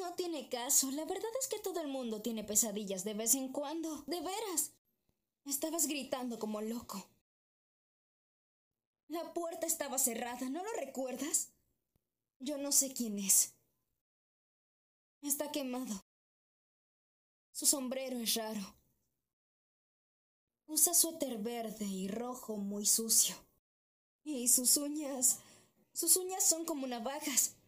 No tiene caso. La verdad es que todo el mundo tiene pesadillas de vez en cuando. De veras. Estabas gritando como loco. La puerta estaba cerrada, ¿no lo recuerdas? Yo no sé quién es. Está quemado. Su sombrero es raro. Usa suéter verde y rojo muy sucio. Y sus uñas... Sus uñas son como navajas.